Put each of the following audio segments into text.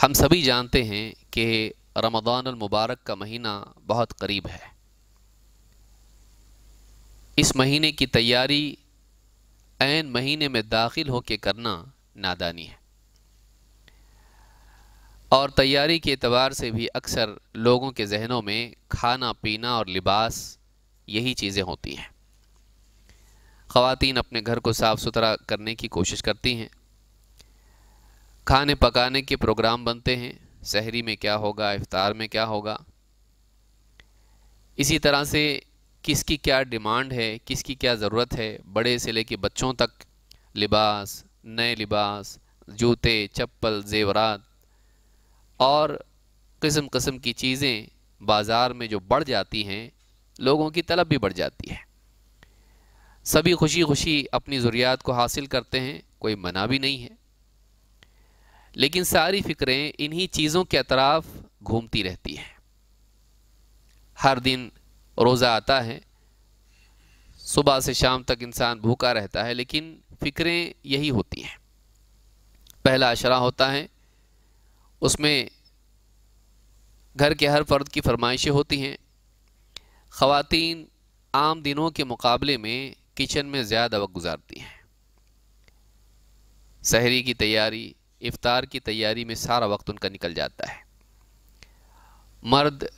हम सभी जानते हैं कि रमदान मुबारक का महीना बहुत करीब है इस महीने की तैयारी ऐन महीने में दाखिल होकर करना नादानी है और तैयारी के अतबार से भी अक्सर लोगों के जहनों में खाना पीना और लिबास यही चीज़ें होती हैं ख़ातन अपने घर को साफ़ सुथरा करने की कोशिश करती हैं खाने पकाने के प्रोग्राम बनते हैं शहरी में क्या होगा इफ्तार में क्या होगा इसी तरह से किसकी क्या डिमांड है किसकी क्या ज़रूरत है बड़े से लेके बच्चों तक लिबास नए लिबास जूते चप्पल जेवरात और किस्म किस्म की चीज़ें बाज़ार में जो बढ़ जाती हैं लोगों की तलब भी बढ़ जाती है सभी खुशी खुशी अपनी ज़रूरियात को हासिल करते हैं कोई मना भी नहीं है लेकिन सारी फिक्रें इन्हीं चीज़ों के अतराफ घूमती रहती हैं हर दिन रोज़ा आता है सुबह से शाम तक इंसान भूखा रहता है लेकिन फ़िक्रें यही होती हैं पहला अशरा होता है उसमें घर के हर फर्द की फरमाइशें होती हैं ख़वातीन आम दिनों के मुकाबले में किचन में ज़्यादा वक्त गुजारती हैं शहरी की तैयारी इफ़ार की तैयारी में सारा वक्त उनका निकल जाता है मर्द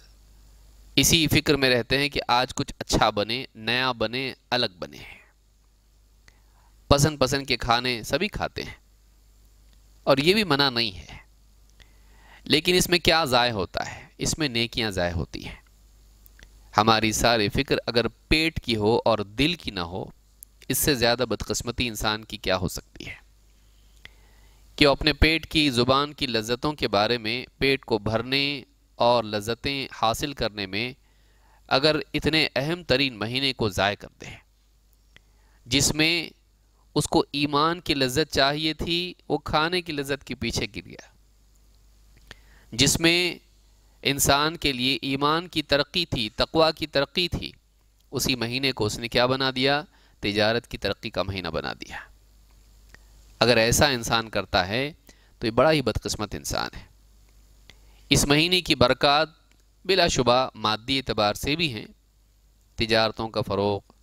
इसी फिक्र में रहते हैं कि आज कुछ अच्छा बने नया बने अलग बने पसंद पसंद के खाने सभी खाते हैं और ये भी मना नहीं है लेकिन इसमें क्या ज़ाय होता है इसमें नेकियां ज़ाय होती हैं हमारी सारी फ़िक्र अगर पेट की हो और दिल की ना हो इससे ज़्यादा बदकस्मती इंसान की क्या हो सकती है कि वो अपने पेट की ज़ुबान की लज्जतों के बारे में पेट को भरने और लज्जतें हासिल करने में अगर इतने अहम तरीन महीने को ज़ाय कर दें जिसमें उसको ईमान की लज्जत चाहिए थी वो खाने की लज्जत के पीछे गिर गया जिसमें इंसान के लिए ईमान की तरक्की थी तकवा की तरक्की थी उसी महीने को उसने क्या बना दिया तजारत की तरक्की का महीना बना दिया अगर ऐसा इंसान करता है तो ये बड़ा ही बदकस्मत इंसान है इस महीने की बरक़ात बिलाशुबा मादी एतबार से भी हैं तजारतों का फ़रोग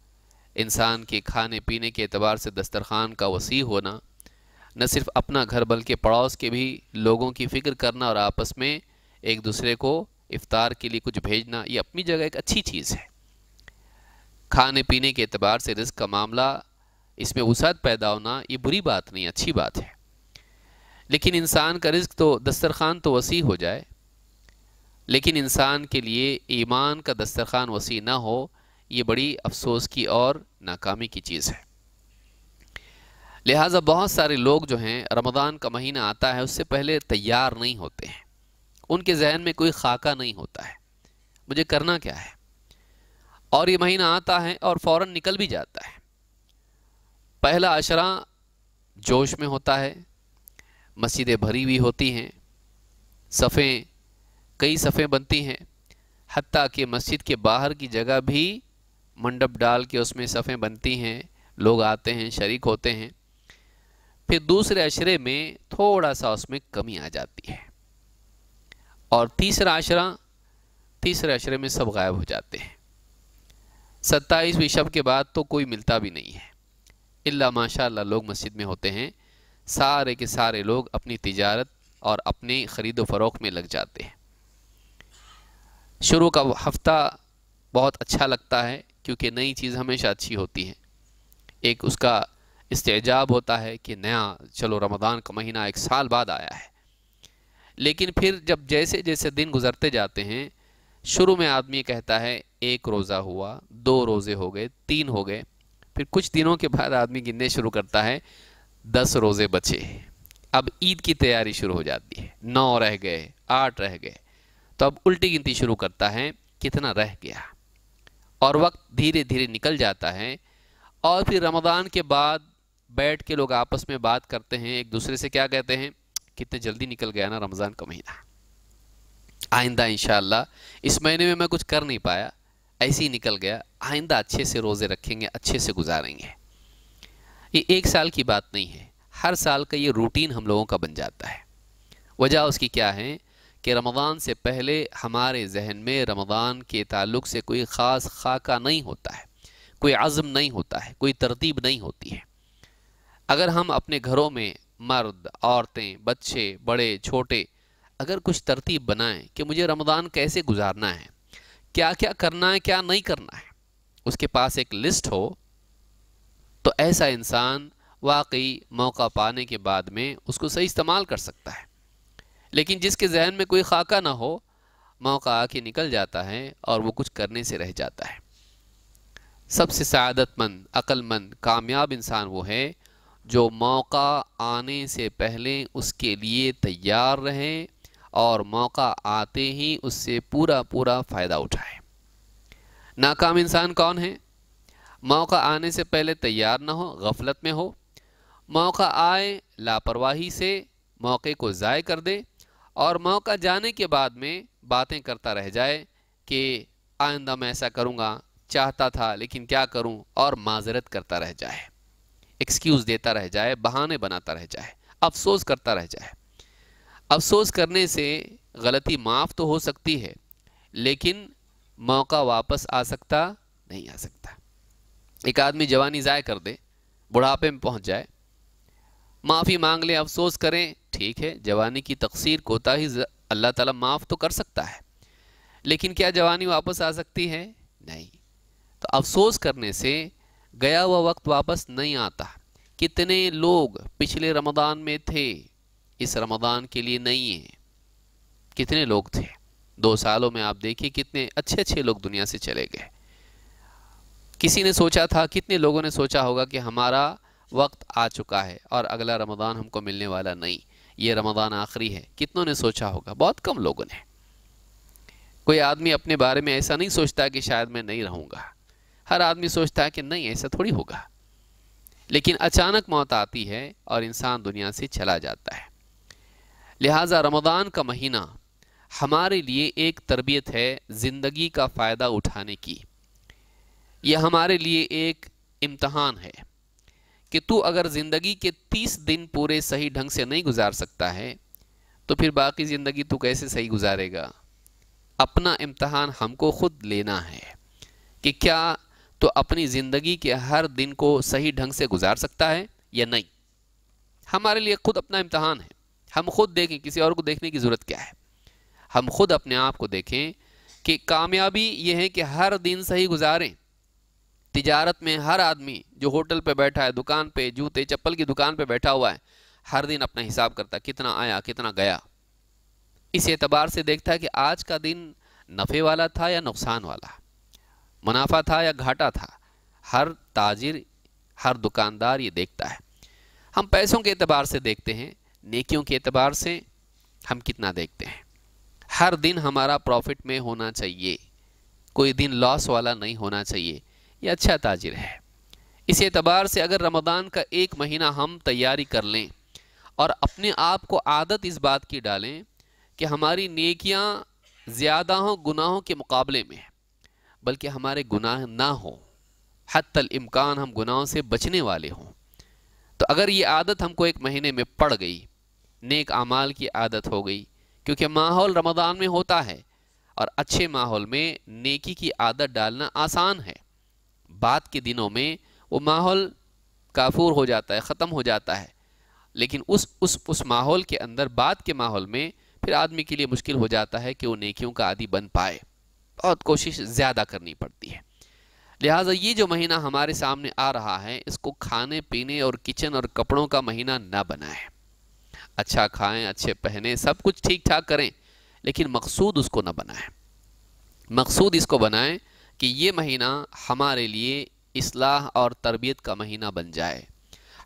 इंसान के खाने पीने के अतबार से दस्तरखान का वसी होना न सिर्फ अपना घर बल्कि पड़ोस के भी लोगों की फ़िक्र करना और आपस में एक दूसरे को इफ़ार के लिए कुछ भेजना ये अपनी जगह एक अच्छी चीज़ है खाने पीने के अतबार से रिस्क का मामला इसमें वसात पैदा होना ये बुरी बात नहीं अच्छी बात है लेकिन इंसान का रिज्क तो दस्तरखान तो वसी हो जाए लेकिन इंसान के लिए ईमान का दस्तरखान वसी ना हो ये बड़ी अफसोस की और नाकामी की चीज़ है लिहाजा बहुत सारे लोग जो हैं रमज़ान का महीना आता है उससे पहले तैयार नहीं होते हैं उनके जहन में कोई खाका नहीं होता है मुझे करना क्या है और ये महीना आता है और फ़ौर निकल भी जाता है पहला अशरा जोश में होता है मस्जिदें भरी हुई होती हैं सफ़ें कई सफ़ें बनती हैं हती कि मस्जिद के बाहर की जगह भी मंडप डाल के उसमें सफ़ें बनती हैं लोग आते हैं शरीक होते हैं फिर दूसरे अशरे में थोड़ा सा उसमें कमी आ जाती है और तीसरा अशरा तीसरे अशरे में सब गायब हो जाते हैं सत्ताईसवीं शब के बाद तो कोई मिलता भी नहीं है इल्ला माशा लोग मस्जिद में होते हैं सारे के सारे लोग अपनी तिजारत और अपने ख़रीदो फ़रोख में लग जाते हैं शुरू का हफ़्ता बहुत अच्छा लगता है क्योंकि नई चीज़ हमेशा अच्छी होती है एक उसका इस्तेजाब होता है कि नया चलो रमज़ान का महीना एक साल बाद आया है लेकिन फिर जब जैसे जैसे दिन गुजरते जाते हैं शुरू में आदमी कहता है एक रोज़ा हुआ दो रोज़े हो गए तीन हो गए फिर कुछ दिनों के बाद आदमी गिनने शुरू करता है दस रोज़े बचे अब ईद की तैयारी शुरू हो जाती है नौ रह गए आठ रह गए तो अब उल्टी गिनती शुरू करता है कितना रह गया और वक्त धीरे धीरे निकल जाता है और फिर रमज़ान के बाद बैठ के लोग आपस में बात करते हैं एक दूसरे से क्या कहते हैं कितने जल्दी निकल गया ना रमज़ान का महीना आइंदा इन इस महीने में मैं कुछ कर नहीं पाया ऐसे ही निकल गया आइंदा अच्छे से रोज़े रखेंगे अच्छे से गुजारेंगे ये एक साल की बात नहीं है हर साल का ये रूटीन हम लोगों का बन जाता है वजह उसकी क्या है कि रमज़ान से पहले हमारे जहन में रमज़ान के ताल्लुक से कोई ख़ास खाका नहीं होता है कोई आज़म नहीं होता है कोई तरतीब नहीं होती है अगर हम अपने घरों में मर्द औरतें बच्चे बड़े छोटे अगर कुछ तरतीब बनाएं कि मुझे रमज़ान कैसे गुजारना है क्या क्या करना है क्या नहीं करना है उसके पास एक लिस्ट हो तो ऐसा इंसान वाकई मौका पाने के बाद में उसको सही इस्तेमाल कर सकता है लेकिन जिसके जहन में कोई खाका ना हो मौका आके निकल जाता है और वो कुछ करने से रह जाता है सबसे सदतमंद अक्लमंद कामयाब इंसान वो है जो मौका आने से पहले उसके लिए तैयार रहें और मौका आते ही उससे पूरा पूरा फ़ायदा उठाए नाकाम इंसान कौन है मौका आने से पहले तैयार ना हो गफलत में हो मौका आए लापरवाही से मौके को ज़ाय कर दे और मौका जाने के बाद में बातें करता रह जाए कि आइंदा मैं ऐसा करूँगा चाहता था लेकिन क्या करूँ और माजरत करता रह जाए एक्सक्यूज़ देता रह जाए बहाने बनाता रह जाए अफसोस करता रह जाए अफसोस करने से गलती माफ़ तो हो सकती है लेकिन मौका वापस आ सकता नहीं आ सकता एक आदमी जवानी ज़ाय कर दे बुढ़ापे में पहुंच जाए माफ़ी मांग ले अफसोस करें ठीक है जवानी की तकसीर कोताही अल्लाह ताला माफ़ तो कर सकता है लेकिन क्या जवानी वापस आ सकती है नहीं तो अफसोस करने से गया हुआ वक्त वापस नहीं आता कितने लोग पिछले रमदान में थे इस रमदान के लिए नहीं है कितने लोग थे दो सालों में आप देखिए कितने अच्छे अच्छे लोग दुनिया से चले गए किसी ने सोचा था कितने लोगों ने सोचा होगा कि हमारा वक्त आ चुका है और अगला रमदान हमको मिलने वाला नहीं ये रमदान आखिरी है कितनों ने सोचा होगा बहुत कम लोगों ने कोई आदमी अपने बारे में ऐसा नहीं सोचता कि शायद मैं नहीं रहूँगा हर आदमी सोचता है कि नहीं ऐसा थोड़ी होगा लेकिन अचानक मौत आती है और इंसान दुनिया से चला जाता है लिहाजा रमदान का महीना हमारे लिए एक तरबियत है ज़िंदगी का फ़ायदा उठाने की यह हमारे लिए एक इम्तहान है कि तू अगर ज़िंदगी के तीस दिन पूरे सही ढंग से नहीं गुजार सकता है तो फिर बाकी ज़िंदगी तू कैसे सही गुजारेगा अपना इम्तहान हमको ख़ुद लेना है कि क्या तो अपनी ज़िंदगी के हर दिन को सही ढंग से गुजार सकता है या नहीं हमारे लिए ख़ुद अपना इम्तहान है हम खुद देखें किसी और को देखने की ज़रूरत क्या है हम खुद अपने आप को देखें कि कामयाबी यह है कि हर दिन सही गुजारें तिजारत में हर आदमी जो होटल पे बैठा है दुकान पे जूते चप्पल की दुकान पे बैठा हुआ है हर दिन अपना हिसाब करता कितना आया कितना गया इस एतबार से देखता है कि आज का दिन नफ़े वाला था या नुकसान वाला मुनाफा था या घाटा था हर ताजिर हर दुकानदार ये देखता है हम पैसों के अतबार से देखते हैं नेकियों के अतबार से हम कितना देखते हैं हर दिन हमारा प्रॉफिट में होना चाहिए कोई दिन लॉस वाला नहीं होना चाहिए ये अच्छा ताजिर है इस एतबार से अगर रमदान का एक महीना हम तैयारी कर लें और अपने आप को आदत इस बात की डालें कि हमारी नेकियां ज़्यादा हों गुनाहों के मुकाबले में बल्कि हमारे गुनाह ना हो हद इम्कान हम गुनाहों से बचने वाले हों तो अगर ये आदत हमको एक महीने में पड़ गई नेक अमाल की आदत हो गई क्योंकि माहौल रमज़ान में होता है और अच्छे माहौल में नेकी की आदत डालना आसान है बाद के दिनों में वो माहौल काफूर हो जाता है ख़त्म हो जाता है लेकिन उस उस उस माहौल के अंदर बाद के माहौल में फिर आदमी के लिए मुश्किल हो जाता है कि वो नेकियों का आदि बन पाए बहुत कोशिश ज़्यादा करनी पड़ती है लिहाजा ये जो महीना हमारे सामने आ रहा है इसको खाने पीने और किचन और कपड़ों का महीना ना बनाए अच्छा खाएं अच्छे पहने सब कुछ ठीक ठाक करें लेकिन मकसूद उसको ना बनाएं मकसूद इसको बनाएं कि ये महीना हमारे लिए असलाह और तरबियत का महीना बन जाए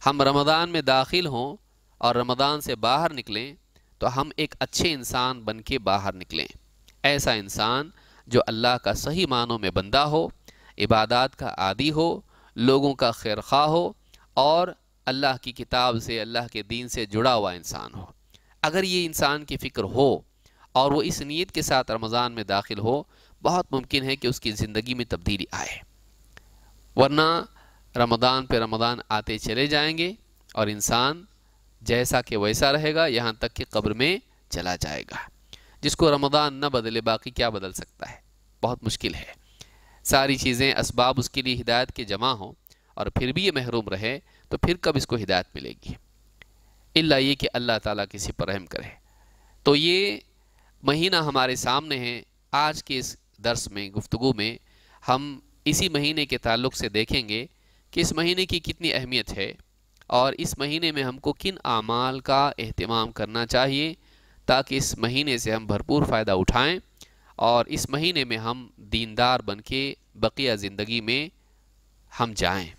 हम रमज़ान में दाखिल हों और रमज़ान से बाहर निकलें तो हम एक अच्छे इंसान बन के बाहर निकलें ऐसा इंसान जो अल्लाह का सही मानों में बंदा हो इबादत का आदि हो लोगों का खैर खा हो और अल्लाह की किताब से अल्लाह के दीन से जुड़ा हुआ इंसान हो अगर ये इंसान की फ़िक्र हो और वो इस नीयत के साथ रमज़ान में दाखिल हो बहुत मुमकिन है कि उसकी ज़िंदगी में तब्दीली आए वरना रमदान पे रमदान आते चले जाएंगे और इंसान जैसा कि वैसा रहेगा यहाँ तक कि कब्र में चला जाएगा जिसको रमदान न बदले बाकी क्या बदल सकता है बहुत मुश्किल है सारी चीज़ें इसबाब उसके लिए हिदायत के जमा हों और फिर भी ये महरूम रहे तो फिर कब इसको हिदायत मिलेगी इल्ला ये कि अल्लाह ताला किसी पर रहम करे तो ये महीना हमारे सामने है आज के इस दर्स में गुफ्तु में हम इसी महीने के ताल्लुक से देखेंगे कि इस महीने की कितनी अहमियत है और इस महीने में हमको किन आमाल का अहतमाम करना चाहिए ताकि इस महीने से हम भरपूर फ़ायदा उठाएं और इस महीने में हम दीनदार बन के बकिया ज़िंदगी में हम जाएं